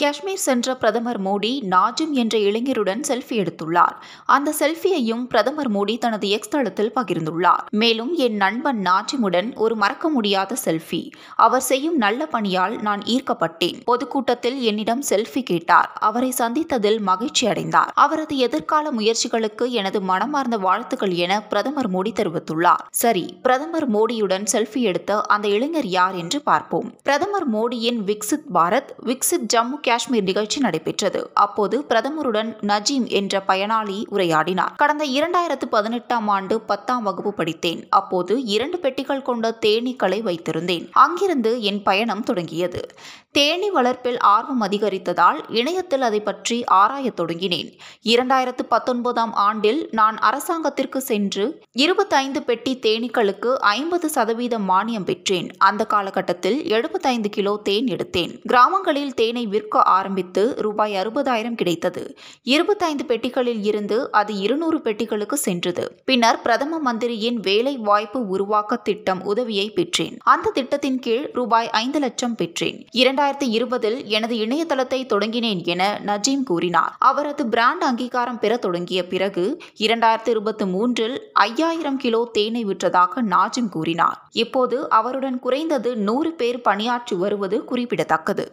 காஷ்மீர் சென்ற பிரதமர் மோடி நாஜிம் என்ற இளைஞருடன் செல்ஃபி எடுத்துள்ளார் அந்த செல்ஃபியையும் பிரதமர் மோடி தனது எக்ஸ் தளத்தில் பகிர்ந்துள்ளார் மேலும் என் நண்பன் நாஜிமுடன் ஒரு மறக்க முடியாத செல்ஃபி அவர் செய்யும் நல்ல பணியால் நான் ஈர்க்கப்பட்டேன் பொதுக்கூட்டத்தில் என்னிடம் செல்ஃபி கேட்டார் அவரை சந்தித்ததில் மகிழ்ச்சி அடைந்தார் அவரது எதிர்கால முயற்சிகளுக்கு எனது மனமார்ந்த வாழ்த்துக்கள் என பிரதமர் மோடி தெரிவித்துள்ளார் சரி பிரதமர் மோடியுடன் செல்ஃபி எடுத்த அந்த இளைஞர் யார் என்று பார்ப்போம் பிரதமர் மோடியின் விக்சித் பாரத் விக்சித் ஜம்மு காஷ்மீர் நிகழ்ச்சி நடைபெற்றது அப்போது பிரதமருடன் நஜீம் என்ற பயனாளி உரையாடினார் கடந்த இரண்டாயிரத்து பதினெட்டாம் ஆண்டு பத்தாம் வகுப்பு படித்தேன் அப்போது இரண்டு பெட்டிகள் கொண்ட தேனீக்களை வைத்திருந்தேன் அங்கிருந்து என் பயணம் தொடங்கியது தேனி வளர்ப்பில் ஆர்வம் அதிகரித்ததால் இணையத்தில் அதை பற்றி ஆராயத் தொடங்கினேன் இரண்டாயிரத்து பத்தொன்பதாம் ஆண்டில் நான் அரசாங்கத்திற்கு சென்று இருபத்தைந்து பெட்டி தேனீக்களுக்கு ஐம்பது சதவீதம் மானியம் பெற்றேன் அந்த காலகட்டத்தில் எழுபத்தைந்து கிலோ தேன் எடுத்தேன் கிராமங்களில் தேனை விற்க கொடுக்க ஆரம்பித்து ரூபாய் அறுபதாயிரம் கிடைத்தது இருபத்தைந்து பெட்டிகளில் இருந்து அது இருநூறு பெட்டிகளுக்கு சென்றது பின்னர் பிரதம மந்திரியின் வேலை வாய்ப்பு உருவாக்க திட்டம் உதவியை பெற்றேன் அந்த திட்டத்தின் கீழ் ரூபாய் ஐந்து லட்சம் பெற்றேன் இரண்டாயிரத்தி இருபதில் எனது இணையதளத்தை தொடங்கினேன் என நஜீம் கூறினார் அவரது பிராண்ட் அங்கீகாரம் பெற தொடங்கிய பிறகு இரண்டாயிரத்தி இருபத்தி மூன்றில் ஐயாயிரம் கிலோ தேனை விற்றதாக நாஜிம் கூறினார் இப்போது அவருடன் குறைந்தது நூறு பேர் பணியாற்றி வருவது குறிப்பிடத்தக்கது